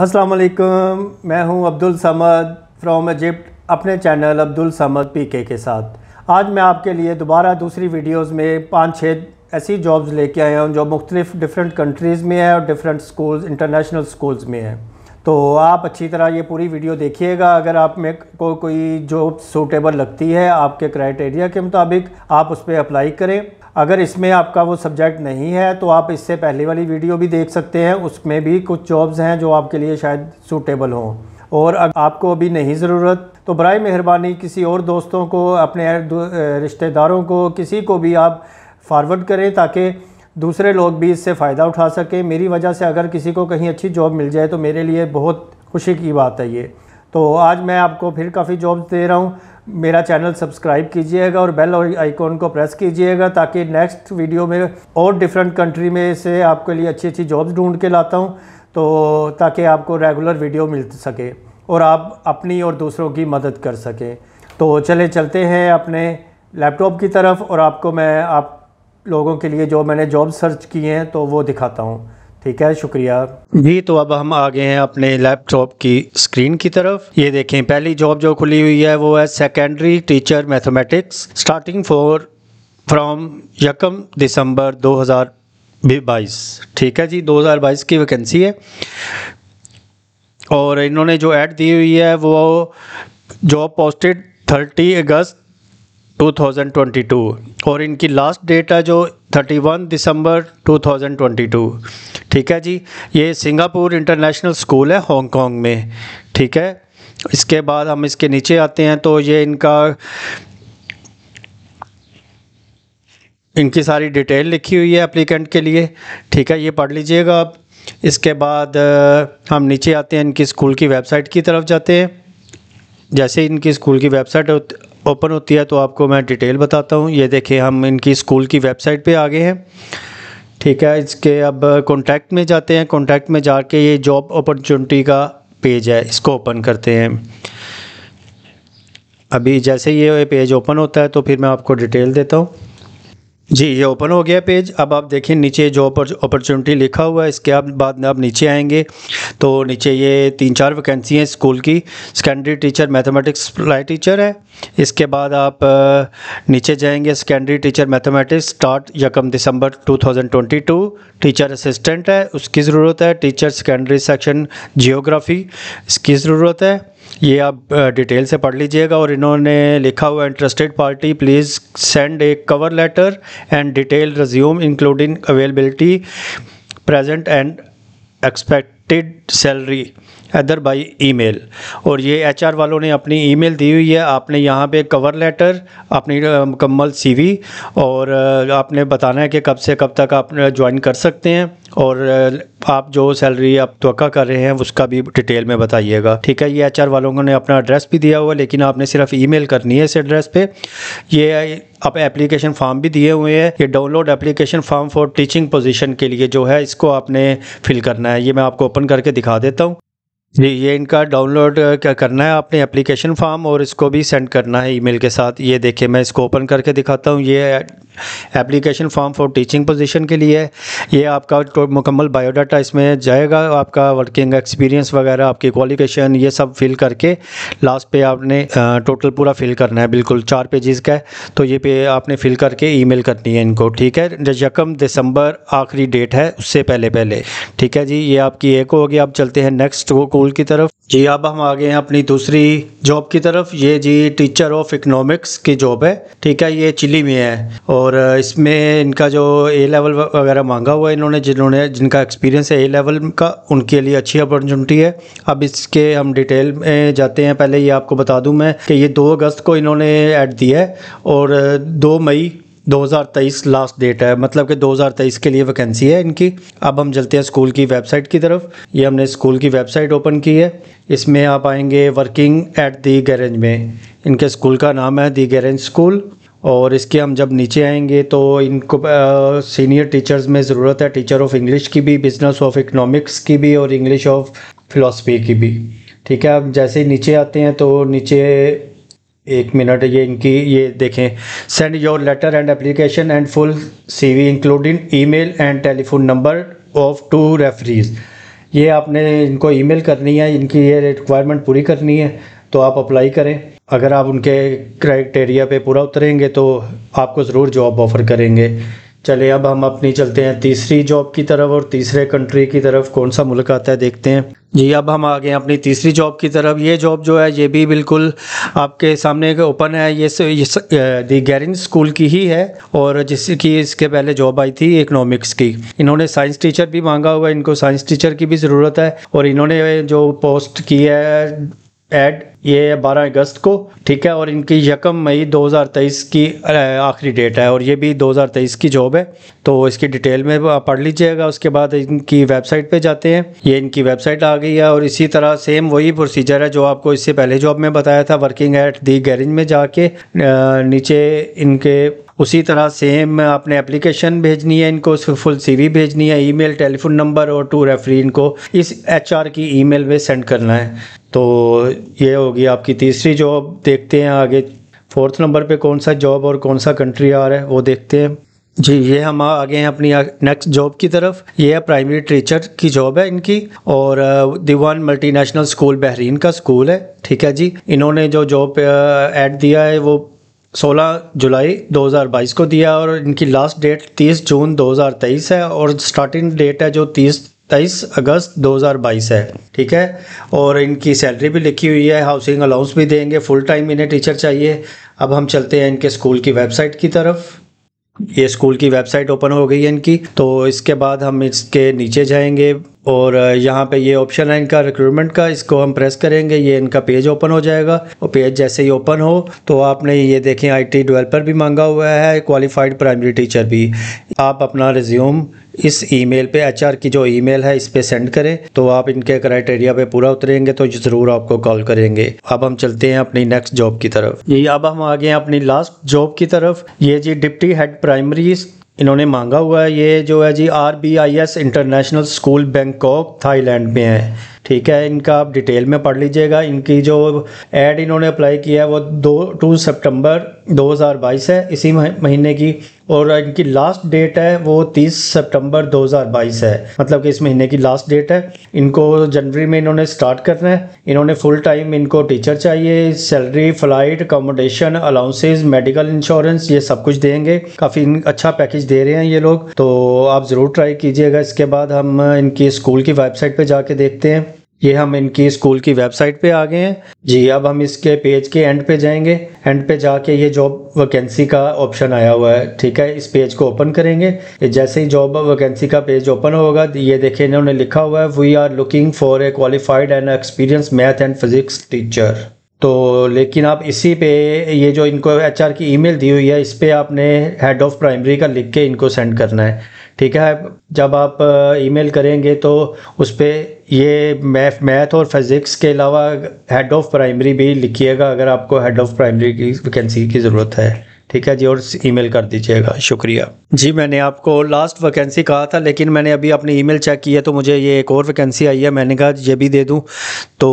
अस्सलाम वालेकुम मैं हूं अब्दुल समद फ्रॉम इजिप्ट अपने चैनल अब्दुल समद पीके के साथ आज मैं आपके लिए दोबारा दूसरी वीडियोस में पाँच छः ऐसी जॉब्स लेके आया हूं जो मुख्तलिफ़ डिफरेंट कंट्रीज़ में है और डिफरेंट स्कूल्स इंटरनेशनल स्कूल्स में है तो आप अच्छी तरह ये पूरी वीडियो देखिएगा अगर आप में को कोई जॉब सूटेबल लगती है आपके क्राइटेरिया के मुताबिक आप उस पर अप्लाई करें अगर इसमें आपका वो सब्जेक्ट नहीं है तो आप इससे पहले वाली वीडियो भी देख सकते हैं उसमें भी कुछ जॉब्स हैं जो आपके लिए शायद सूटेबल हों और अगर आपको अभी नहीं ज़रूरत तो बर मेहरबानी किसी और दोस्तों को अपने रिश्तेदारों को किसी को भी आप फारवर्ड करें ताकि दूसरे लोग भी इससे फ़ायदा उठा सकें मेरी वजह से अगर किसी को कहीं अच्छी जॉब मिल जाए तो मेरे लिए बहुत खुशी की बात है ये तो आज मैं आपको फिर काफ़ी जॉब्स दे रहा हूँ मेरा चैनल सब्सक्राइब कीजिएगा और बेल और आइकॉन को प्रेस कीजिएगा ताकि नेक्स्ट वीडियो में और डिफरेंट कंट्री में से आपके लिए अच्छी अच्छी जॉब्स ढूंढ के लाता हूँ तो ताकि आपको रेगुलर वीडियो मिल सके और आप अपनी और दूसरों की मदद कर सकें तो चले चलते हैं अपने लैपटॉप की तरफ और आपको मैं आप लोगों के लिए जो मैंने जॉब सर्च किए हैं तो वो दिखाता हूँ ठीक है शुक्रिया जी तो अब हम आ गए हैं अपने लैपटॉप की स्क्रीन की तरफ ये देखें पहली जॉब जो खुली हुई है वो है secondary teacher mathematics starting for from यकम दिसंबर 2022 ठीक है जी 2022 की वैकेंसी है और इन्होंने जो ऐड दी हुई है वो जॉब पोस्टेड 30 अगस्त 2022 और इनकी लास्ट डेट है जो 31 दिसंबर 2022 ठीक है जी ये सिंगापुर इंटरनेशनल स्कूल है हांगकांग में ठीक है इसके बाद हम इसके नीचे आते हैं तो ये इनका इनकी सारी डिटेल लिखी हुई है अप्लीकेंट के लिए ठीक है ये पढ़ लीजिएगा आप इसके बाद हम नीचे आते हैं इनकी स्कूल की वेबसाइट की तरफ जाते हैं जैसे इनकी स्कूल की वेबसाइट ओपन होती है तो आपको मैं डिटेल बताता हूँ ये देखें हम इनकी स्कूल की वेबसाइट पे आ गए हैं ठीक है इसके अब कॉन्टैक्ट में जाते हैं कॉन्टैक्ट में जाके ये जॉब अपॉर्चुनिटी का पेज है इसको ओपन करते हैं अभी जैसे ये पेज ओपन होता है तो फिर मैं आपको डिटेल देता हूँ जी ये ओपन हो गया पेज अब आप देखें नीचे जो अपॉर्चुनिटी लिखा हुआ है इसके आप बाद में आप नीचे आएंगे तो नीचे ये तीन चार वैकेंसी हैं स्कूल की secondary teacher mathematics supply teacher है इसके बाद आप नीचे जाएंगे सेकेंडरी टीचर मैथमेटिक्स स्टार्ट यकम दिसंबर 2022 टीचर असिस्टेंट है उसकी ज़रूरत है टीचर सेकेंडरी सेक्शन जियोग्राफी इसकी ज़रूरत है ये आप डिटेल से पढ़ लीजिएगा और इन्होंने लिखा हुआ interested party please send a cover letter and detailed resume including availability, present and expected salary other by email और ये एचआर वालों ने अपनी ईमेल दी हुई है आपने यहाँ पे कवर लेटर अपनी मुकम्मल सीवी और आपने बताना है कि कब से कब तक आप ज्वाइन कर सकते हैं और आप जो सैलरी आप तो कर रहे हैं उसका भी डिटेल में बताइएगा ठीक है ये एचआर वालों ने अपना एड्रेस भी दिया हुआ लेकिन आपने सिर्फ मेल करनी है इस एड्रेस पे ये आप एप्लीकेशन फॉर्म भी दिए हुए हैं ये download application form for teaching position के लिए जो है इसको आपने फिल करना है ये मैं आपको ओपन करके दिखा देता हूँ जी ये इनका डाउनलोड क्या करना है आपने एप्लीकेशन फॉर्म और इसको भी सेंड करना है ईमेल के साथ ये देखिए मैं इसको ओपन करके दिखाता हूँ ये application form for teaching position के लिए ये आपका तो मुकम्मल बायोडाटा इसमें जाएगा आपका वर्किंग एक्सपीरियंस वगैरह आपकी क्वालिफिकेशन ये सब फिल करके लास्ट पे आपने टोटल पूरा फिल करना है बिल्कुल चार पेजेस का तो ये पे आपने फिल करके ईमेल करनी है इनको ठीक है यकम दिसंबर आखिरी डेट है उससे पहले पहले ठीक है जी ये आपकी एक होगी आप चलते हैं नेक्स्ट वो कूल की तरफ जी अब हम आ गए हैं अपनी दूसरी जॉब की तरफ ये जी टीचर ऑफ इकनॉमिक्स की जॉब है ठीक है ये चिली में है और और इसमें इनका जो ए लेवल वगैरह मांगा हुआ है इन्होंने जिन्होंने जिनका एक्सपीरियंस है ए लेवल का उनके लिए अच्छी अपॉर्चुनिटी है अब इसके हम डिटेल में जाते हैं पहले ये आपको बता दूं मैं कि ये दो अगस्त को इन्होंने ऐड दिया है और दो मई 2023 लास्ट डेट है मतलब कि 2023 के लिए वैकेंसी है इनकी अब हम चलते हैं स्कूल की वेबसाइट की तरफ ये हमने स्कूल की वेबसाइट ओपन की है इसमें आप आएंगे वर्किंग एट दी गैरेंज में इनके स्कूल का नाम है दी गैरेंज स्कूल और इसके हम जब नीचे आएंगे तो इनको सीनियर टीचर्स में ज़रूरत है टीचर ऑफ इंग्लिश की भी बिजनेस ऑफ इकनॉमिक्स की भी और इंग्लिश ऑफ फिलोसफी की भी ठीक है अब जैसे ही नीचे आते हैं तो नीचे एक मिनट ये इनकी ये देखें send your letter and application and full CV including email and telephone number of two referees ये आपने इनको ईमेल करनी है इनकी ये रिक्वायरमेंट पूरी करनी है तो आप अप्लाई करें अगर आप उनके क्राइटेरिया पे पूरा उतरेंगे तो आपको ज़रूर जॉब ऑफ़र करेंगे चले अब हम अपनी चलते हैं तीसरी जॉब की तरफ और तीसरे कंट्री की तरफ कौन सा मुल्क आता है देखते हैं जी अब हम आ गए अपनी तीसरी जॉब की तरफ ये जॉब जो है ये भी बिल्कुल आपके सामने ओपन है ये, दी गैरिन स्कूल की ही है और जिसकी इसके पहले जॉब आई थी इकोनॉमिक्स की इन्होंने साइंस टीचर भी मांगा हुआ है इनको साइंस टीचर की भी ज़रूरत है और इन्होंने जो पोस्ट की है एड ये है बारह अगस्त को ठीक है और इनकी यकम मई 2023 की आखिरी डेट है और ये भी 2023 की जॉब है तो इसकी डिटेल में पढ़ लीजिएगा उसके बाद इनकी वेबसाइट पे जाते हैं ये इनकी वेबसाइट आ गई है और इसी तरह सेम वही प्रोसीजर है जो आपको इससे पहले जॉब में बताया था वर्किंग एट दी गैरेज में जाके नीचे इनके उसी तरह सेम आपने एप्लीकेशन भेजनी है इनको फुल सीवी भेजनी है ईमेल टेलीफोन नंबर और टू रेफरी इनको इस एचआर की ईमेल में सेंड करना है तो ये होगी आपकी तीसरी जॉब देखते हैं आगे फोर्थ नंबर पे कौन सा जॉब और कौन सा कंट्री आ रहा है वो देखते हैं जी ये हम आ गए हैं अपनी नेक्स्ट जॉब की तरफ ये है प्राइमरी टीचर की जॉब है इनकी और दीवान मल्टीनेशनल स्कूल बहरीन का स्कूल है ठीक है जी इन्होंने जो जॉब ऐड दिया है वो 16 जुलाई 2022 को दिया और इनकी लास्ट डेट 30 जून 2023 है और स्टार्टिंग डेट है जो तेईस अगस्त 2022 है ठीक है और इनकी सैलरी भी लिखी हुई है हाउसिंग अलाउंस भी देंगे फुल टाइम इन्हें टीचर चाहिए अब हम चलते हैं इनके स्कूल की वेबसाइट की तरफ ये स्कूल की वेबसाइट ओपन हो गई है इनकी तो इसके बाद हम इसके नीचे जाएंगे और यहाँ पे ये ऑप्शन है इनका रिक्रूटमेंट का इसको हम प्रेस करेंगे ये इनका पेज ओपन हो जाएगा और पेज जैसे ही ओपन हो तो आपने ये देखें आईटी डेवलपर भी मांगा हुआ है क्वालिफाइड प्राइमरी टीचर भी आप अपना रिज्यूम इस ईमेल पे एचआर की जो ईमेल है इस पे सेंड करें तो आप इनके क्राइटेरिया पे पूरा उतरेंगे तो ज़रूर आपको कॉल करेंगे अब हम चलते हैं अपनी नेक्स्ट जॉब की तरफ ये अब हम आ गए हैं अपनी लास्ट जॉब की तरफ ये जी डिप्टी हेड प्राइमरी इन्होंने मांगा हुआ है ये जो है G R B I S international school Bangkok Thailand में है ठीक है इनका आप डिटेल में पढ़ लीजिएगा इनकी जो एड इन्होंने अप्लाई किया है वो दो टू सितंबर 2022 है इसी महीने की और इनकी लास्ट डेट है वो 30 सितंबर 2022 है मतलब कि इस महीने की लास्ट डेट है इनको जनवरी में इन्होंने स्टार्ट करना है इन्होंने फुल टाइम इनको टीचर चाहिए salary flight accommodation allowances medical insurance ये सब कुछ देंगे काफ़ी अच्छा पैकेज दे रहे हैं ये लोग तो आप ज़रूर ट्राई कीजिएगा इसके बाद हम इनकी स्कूल की वेबसाइट पर जाके देखते हैं ये हम इनकी स्कूल की वेबसाइट पे आ गए हैं जी अब हम इसके पेज के एंड पे जाएंगे एंड पे जाके ये जॉब वैकेंसी का ऑप्शन आया हुआ है ठीक है इस पेज को ओपन करेंगे जैसे ही जॉब वैकेंसी का पेज ओपन होगा तो ये देखिए इन्होंने लिखा हुआ है we are looking for a qualified and experience math and physics teacher तो लेकिन आप इसी पे ये जो इनको एचआर की ईमेल दी हुई है इस पर आपने हेड ऑफ प्राइमरी का लिख के इनको सेंड करना है ठीक है जब आप ईमेल करेंगे तो उस पर ये मैथ मैथ और फिज़िक्स के अलावा हेड ऑफ़ प्राइमरी भी लिखिएगा अगर आपको हेड ऑफ़ प्राइमरी की वैकेंसी की ज़रूरत है ठीक है जी और ईमेल कर दीजिएगा शुक्रिया जी मैंने आपको लास्ट वैकेंसी कहा था लेकिन मैंने अभी अपनी ईमेल चेक की है तो मुझे ये एक और वैकेंसी आई है मैंने कहा ये भी दे दूँ तो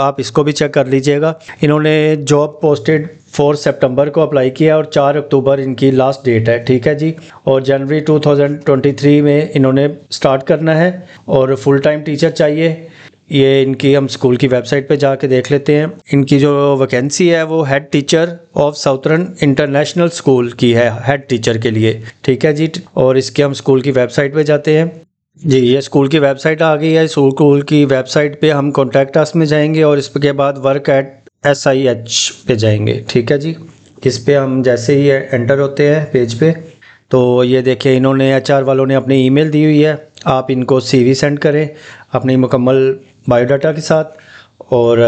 आप इसको भी चेक कर लीजिएगा इन्होंने जॉब पोस्टेड फोर सितंबर को अप्लाई किया और चार अक्टूबर इनकी लास्ट डेट है ठीक है जी और जनवरी 2023 में इन्होंने स्टार्ट करना है और फुल टाइम टीचर चाहिए ये इनकी हम स्कूल की वेबसाइट पे जाके देख लेते हैं इनकी जो वैकेंसी है वो head teacher of southern international school की है हेड टीचर के लिए ठीक है जी और इसके हम स्कूल की वेबसाइट पे जाते हैं जी ये स्कूल की वेबसाइट आ गई है स्कूल की वेबसाइट पे हम कॉन्टैक्ट आस में जाएंगे और इसके बाद work at S I H पे जाएंगे ठीक है जी इस पर हम जैसे ही एंटर होते हैं पेज पे तो ये देखिए इन्होंने एच वालों ने अपनी ईमेल दी हुई है आप इनको सीवी सेंड करें अपनी मुकम्मल बायोडाटा के साथ और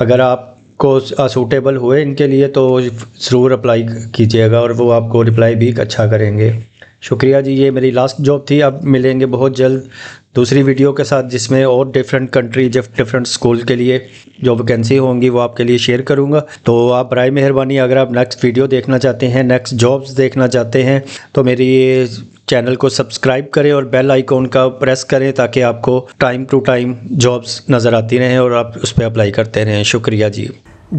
अगर आपको सूटेबल हुए इनके लिए तो ज़रूर अप्लाई कीजिएगा और वो आपको रिप्लाई भी अच्छा करेंगे शुक्रिया जी ये मेरी लास्ट जॉब थी अब मिलेंगे बहुत जल्द दूसरी वीडियो के साथ जिसमें और डिफरेंट कंट्री जब डिफरेंट स्कूल के लिए जो वैकेंसी होंगी वो आपके लिए शेयर करूंगा तो आप बर मेहरबानी अगर आप नेक्स्ट वीडियो देखना चाहते हैं नेक्स्ट जॉब्स देखना चाहते हैं तो मेरी ये चैनल को सब्सक्राइब करें और बेल आइकॉन का प्रेस करें ताकि आपको टाइम टू टाइम जॉब्स नज़र आती रहें और आप उस पर अप्लाई करते रहें शुक्रिया जी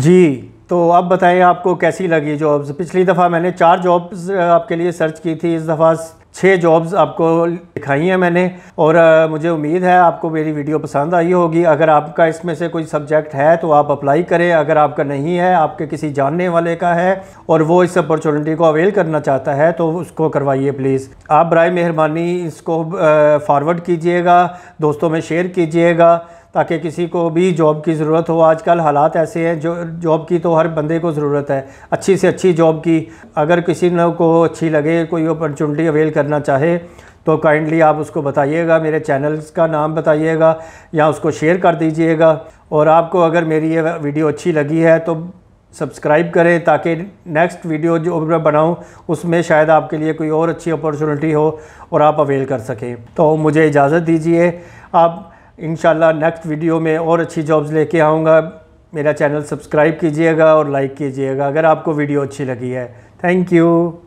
जी तो अब बताएं आपको कैसी लगी जॉब्स पिछली दफ़ा मैंने चार जॉब्स आपके लिए सर्च की थी इस दफ़ा छः जॉब्स आपको दिखाई हैं मैंने और मुझे उम्मीद है आपको मेरी वीडियो पसंद आई होगी अगर आपका इसमें से कोई सब्जेक्ट है तो आप अप्लाई करें अगर आपका नहीं है आपके किसी जानने वाले का है और वो इस अपॉर्चुनिटी को अवेल करना चाहता है तो उसको करवाइए प्लीज़ आप बरए मेहरबानी इसको फॉरवर्ड कीजिएगा दोस्तों में शेयर कीजिएगा ताकि किसी को भी जॉब की ज़रूरत हो आजकल हालात ऐसे हैं जो जॉब की तो हर बंदे को ज़रूरत है अच्छी से अच्छी जॉब की अगर किसी न को अच्छी लगे कोई अपॉर्चुनिटी अवेल करना चाहे तो काइंडली आप उसको बताइएगा मेरे चैनल्स का नाम बताइएगा या उसको शेयर कर दीजिएगा और आपको अगर मेरी ये वीडियो अच्छी लगी है तो सब्सक्राइब करें ताकि नेक्स्ट वीडियो जो मैं बनाऊं उसमें शायद आपके लिए कोई और अच्छी अपॉर्चुनिटी हो और आप अवेल कर सकें तो मुझे इजाज़त दीजिए आप इन नेक्स्ट वीडियो में और अच्छी जॉब्स लेके आऊँगा मेरा चैनल सब्सक्राइब कीजिएगा और लाइक कीजिएगा अगर आपको वीडियो अच्छी लगी है थैंक यू